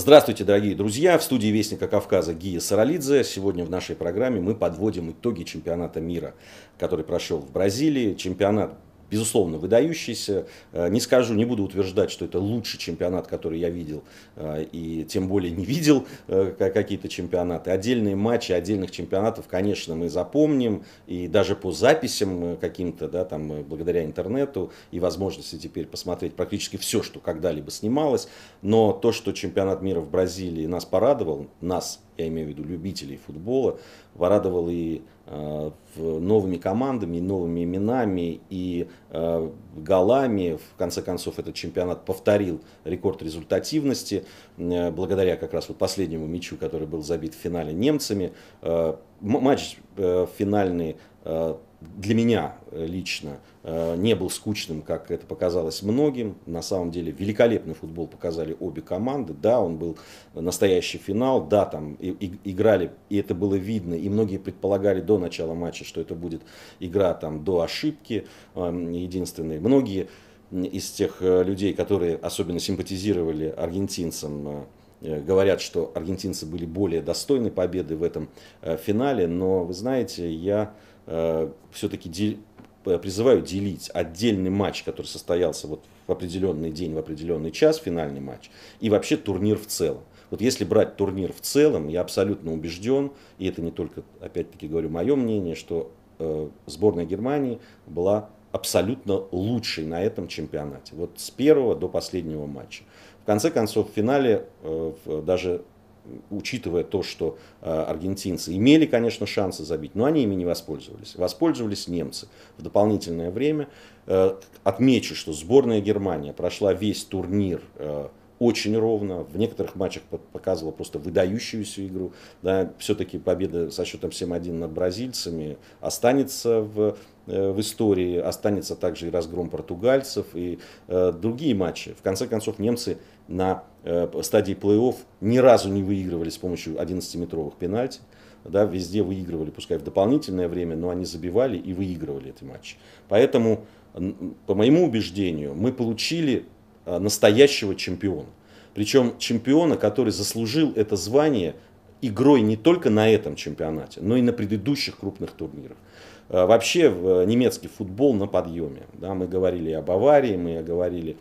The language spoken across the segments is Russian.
Здравствуйте, дорогие друзья! В студии Вестника Кавказа Гия Саралидзе. Сегодня в нашей программе мы подводим итоги чемпионата мира, который прошел в Бразилии. Чемпионат безусловно, выдающийся. Э, не скажу, не буду утверждать, что это лучший чемпионат, который я видел, э, и тем более не видел э, какие-то чемпионаты. Отдельные матчи отдельных чемпионатов, конечно, мы запомним, и даже по записям каким-то, да, там, благодаря интернету и возможности теперь посмотреть практически все, что когда-либо снималось. Но то, что чемпионат мира в Бразилии нас порадовал, нас, я имею в виду любителей футбола, порадовал и э, новыми командами, и новыми именами, и э, голами. В конце концов, этот чемпионат повторил рекорд результативности, э, благодаря как раз вот последнему мячу, который был забит в финале немцами. Э, матч э, финальный э, для меня э, лично э, не был скучным, как это показалось многим. На самом деле великолепный футбол показали обе команды. Да, он был настоящий финал, да, там и, и, играли, и это было видно, и многие предполагали до начала матча, что это будет игра там до ошибки эм, единственной. Многие из тех э, людей, которые особенно симпатизировали аргентинцам, Э, говорят, что аргентинцы были более достойны победы в этом э, финале, но вы знаете, я э, все-таки призываю делить отдельный матч, который состоялся вот в определенный день, в определенный час, финальный матч, и вообще турнир в целом. Вот если брать турнир в целом, я абсолютно убежден, и это не только, опять-таки говорю, мое мнение, что сборная Германии была абсолютно лучшей на этом чемпионате. Вот с первого до последнего матча конце концов, в финале, э, даже учитывая то, что э, аргентинцы имели, конечно, шансы забить, но они ими не воспользовались. Воспользовались немцы в дополнительное время. Э, отмечу, что сборная Германия прошла весь турнир очень ровно, в некоторых матчах показывала просто выдающуюся игру. Да, все-таки победа со счетом 7-1 над бразильцами останется в, э, в истории, останется также и разгром португальцев и э, другие матчи. В конце концов, немцы на э, стадии плей-офф ни разу не выигрывали с помощью 11-метровых пенальти да, везде выигрывали, пускай в дополнительное время, но они забивали и выигрывали эти матчи. Поэтому, по моему убеждению, мы получили а, настоящего чемпиона. Причем чемпиона, который заслужил это звание игрой не только на этом чемпионате, но и на предыдущих крупных турнирах. А, вообще в э, немецкий футбол на подъеме. Да, мы говорили об Аварии, мы говорили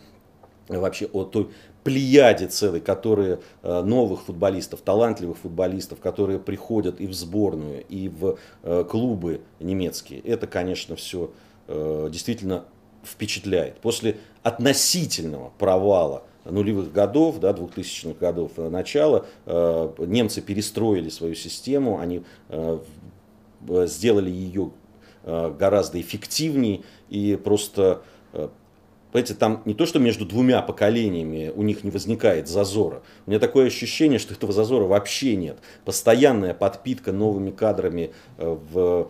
вообще о той плеяде целой, которые э, новых футболистов, талантливых футболистов, которые приходят и в сборную, и в э, клубы немецкие. Это, конечно, все действительно впечатляет. После относительного провала нулевых годов, да, 2000-х годов э, начала, э, немцы перестроили свою систему, они э, сделали ее э, гораздо эффективнее и просто э, Понимаете, там не то, что между двумя поколениями у них не возникает зазора. У меня такое ощущение, что этого зазора вообще нет. Постоянная подпитка новыми кадрами э, в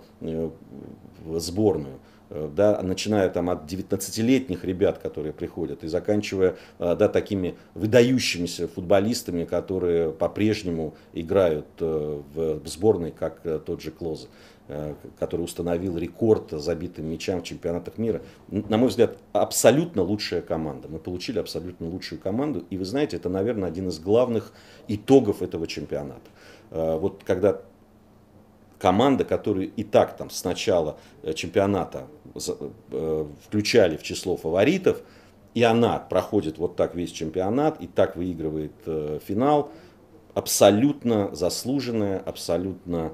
сборную. Э, да, начиная там от 19-летних ребят, которые приходят, и заканчивая э, да, такими выдающимися футболистами, которые по-прежнему играют э, в сборной, как тот же Клоз, который установил рекорд забитым мячам в чемпионатах мира. На мой взгляд, абсолютно лучшая команда. Мы получили абсолютно лучшую команду, и вы знаете, это, наверное, один из главных итогов этого чемпионата. Вот когда команда, которые и так там с начала э, чемпионата э, включали в число фаворитов, и она проходит вот так весь чемпионат, и так выигрывает э, финал, абсолютно заслуженная, абсолютно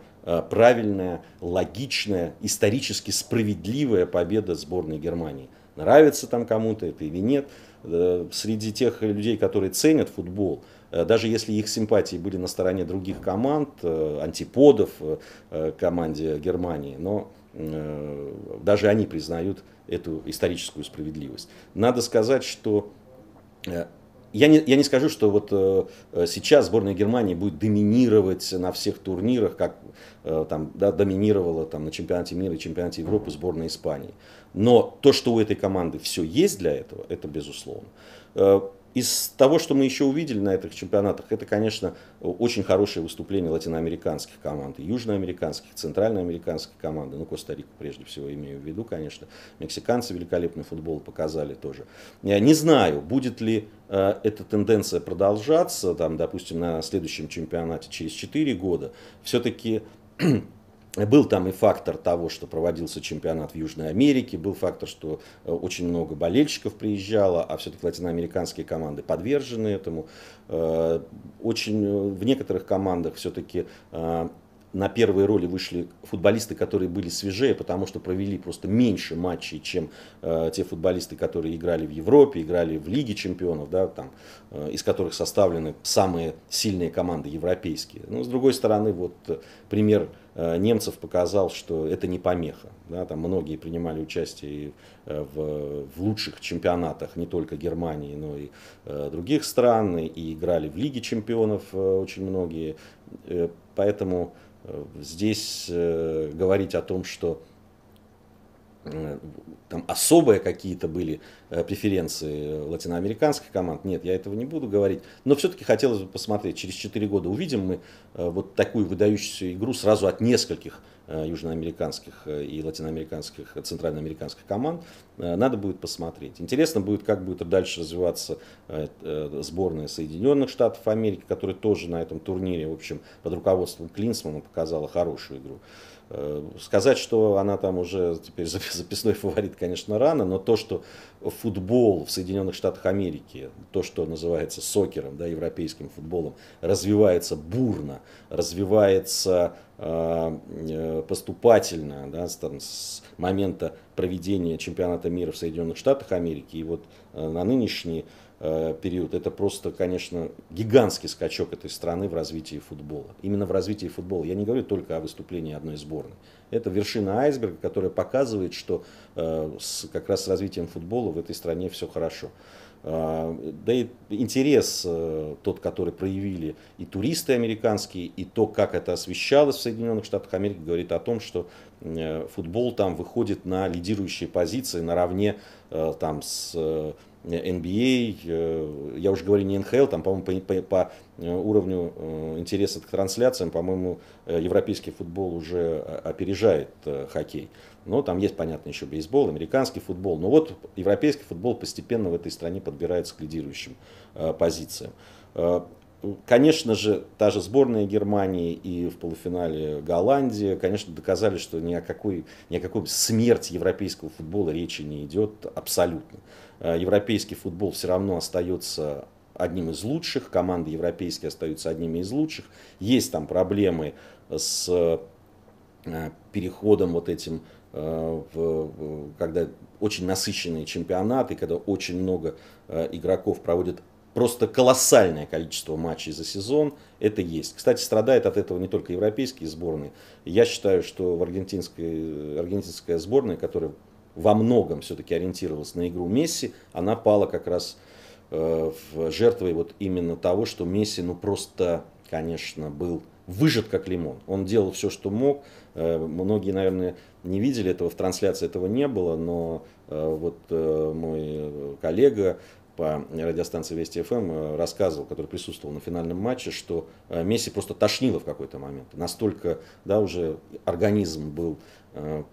правильная, логичная, исторически справедливая победа сборной Германии. Нравится там кому-то это или нет, среди тех людей, которые ценят футбол – Э, даже если их симпатии были на стороне других команд, э, антиподов э, команде Германии, но даже они признают эту историческую справедливость. Надо сказать, что я не, я не скажу, что вот э, сейчас сборная Германии будет доминировать на всех турнирах, как э, там, да, доминировала там, на чемпионате мира и чемпионате Европы сборная Испании. Но то, что у этой команды все есть для этого, это безусловно. Из того, что мы еще увидели на этих чемпионатах, это, конечно, очень хорошее выступление латиноамериканских команд, южноамериканских, центральноамериканских команд, ну, Коста-Рику прежде всего имею в виду, конечно. Мексиканцы великолепный футбол показали тоже. Я не знаю, будет ли э, эта тенденция продолжаться, там, допустим, на следующем чемпионате через 4 года. Все-таки был там и фактор того, что проводился чемпионат в Южной Америке, был фактор, что э, очень много болельщиков приезжало, а все-таки латиноамериканские команды подвержены этому. Э, очень э, в некоторых командах все-таки на первые роли вышли футболисты, которые были свежее, потому что провели просто меньше матчей, чем э, те футболисты, которые играли в Европе, играли в Лиге чемпионов, да, там, э, из которых составлены самые сильные команды европейские. Но ну, с другой стороны, вот пример Э, немцев показал, что это не помеха. Да, там многие принимали участие э, в, в лучших чемпионатах не только Германии, но и э, других стран, и играли в Лиге чемпионов очень многие. поэтому здесь говорить о том, что Э, там особые какие-то были э, преференции э, латиноамериканских команд. Нет, я этого не буду говорить. Но все-таки хотелось бы посмотреть. Через 4 года увидим мы вот такую выдающуюся игру сразу от нескольких южноамериканских и латиноамериканских, центральноамериканских команд. Надо будет посмотреть. Интересно будет, как будет дальше развиваться сборная Соединенных Штатов Америки, которая тоже на этом турнире, в общем, под руководством Клинсмана показала хорошую игру. Э, сказать, что она там уже теперь записной фаворит, конечно, рано, но то, что футбол в Соединенных Штатах Америки, то, что называется сокером, да, европейским футболом, развивается бурно, развивается а, э, поступательно да, там, с момента проведения чемпионата мира в Соединенных Штатах Америки и вот э, на нынешний э, период, это просто, конечно, гигантский скачок этой страны в развитии футбола. Именно в развитии футбола. Я не говорю только о выступлении одной сборной. Это вершина айсберга, которая показывает, что как раз с развитием футбола в этой стране все хорошо. А, да и интерес э, тот, который проявили и туристы американские, и то, как это освещалось в Соединенных Штатах Америки, говорит о том, что э, футбол там выходит на лидирующие позиции наравне э, там, с NBA, а, э, я уже говорю не НХЛ, там, по-моему, по, по э, уровню э, интереса к трансляциям, по-моему, европейский футбол уже опережает хоккей. Но там есть, понятно, еще бейсбол, американский футбол. Но вот европейский футбол постепенно в этой стране подбирается к лидирующим позициям конечно же, та же сборная Германии и в полуфинале Голландия, конечно, доказали, что ни о какой, ни о какой смерти европейского футбола речи не идет абсолютно. Э, европейский футбол все равно остается одним из лучших, команды европейские остаются одними из лучших. Есть там проблемы с э, переходом вот этим э, когда очень насыщенные чемпионаты, когда очень много игроков проводят просто колоссальное количество матчей за сезон. Это есть. Кстати, страдает от этого не только европейские сборные. Я считаю, что в аргентинской, э, аргентинская сборная, которая во многом все-таки ориентировалась на игру Месси, она пала как раз э, в жертвой вот именно того, что Месси, ну просто, конечно, был выжат как лимон. Он делал все, что мог. Э, многие, наверное, не видели этого, в трансляции этого не было, но э, вот э, мой коллега по радиостанции Вести ФМ э, рассказывал, который присутствовал на финальном матче, что э, Месси просто тошнило в какой-то момент. Настолько, да, уже организм был э,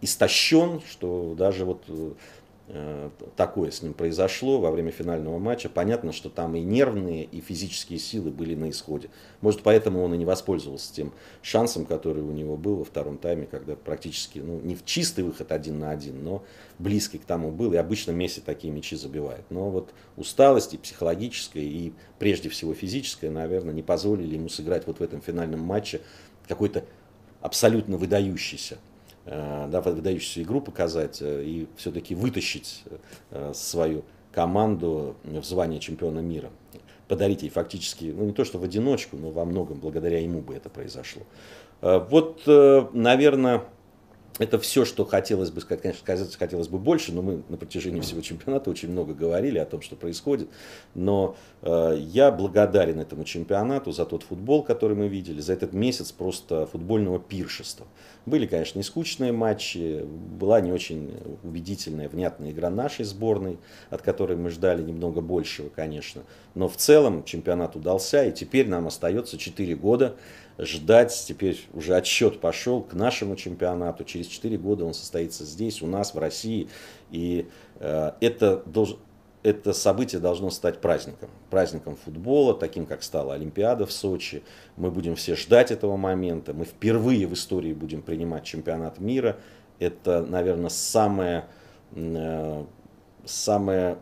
истощен, что даже вот Э, такое с ним произошло во время финального матча. Понятно, что там и нервные, и физические силы были на исходе. Может, поэтому он и не воспользовался тем шансом, который у него был во втором тайме, когда практически, ну, не в чистый выход один на один, но близкий к тому был. И обычно Месси такие мячи забивает. Но вот усталость и психологическая, и прежде всего физическая, наверное, не позволили ему сыграть вот в этом финальном матче какой-то абсолютно выдающийся Э, да, выдающуюся игру показать э, и все-таки вытащить э, свою команду в звание чемпиона мира. Подарить ей фактически, ну не то что в одиночку, но во многом благодаря ему бы это произошло. Вот, наверное, это все, что хотелось бы сказать. Конечно, сказать хотелось бы больше, но мы на протяжении всего чемпионата очень много говорили о том, что происходит. Но э, я благодарен этому чемпионату за тот футбол, который мы видели, за этот месяц просто футбольного пиршества. Были, конечно, и скучные матчи, была не очень убедительная, внятная игра нашей сборной, от которой мы ждали немного большего, конечно. Но в целом чемпионат удался, и теперь нам остается 4 года ждать, теперь уже отсчет пошел к нашему чемпионату. Через 4 года он состоится здесь, у нас, в России. И э, это, долж, это событие должно стать праздником. Праздником футбола, таким, как стала Олимпиада в Сочи. Мы будем все ждать этого момента. Мы впервые в истории будем принимать чемпионат мира. Это, наверное, самое, э, самое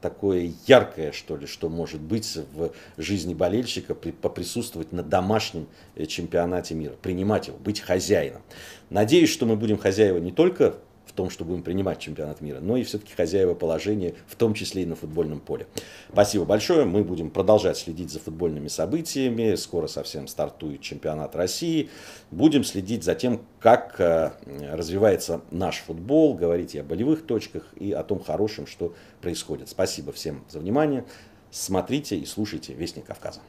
такое яркое, что ли, что может быть в жизни болельщика, при, поприсутствовать на домашнем э, чемпионате мира, принимать его, быть хозяином. Надеюсь, что мы будем хозяева не только в том, что будем принимать чемпионат мира, но и все-таки хозяева положения, в том числе и на футбольном поле. Спасибо большое. Мы будем продолжать следить за футбольными событиями. Скоро совсем стартует чемпионат России. Будем следить за тем, как э, развивается наш футбол, говорить и о болевых точках, и о том хорошем, что происходит. Спасибо всем за внимание. Смотрите и слушайте «Вестник Кавказа».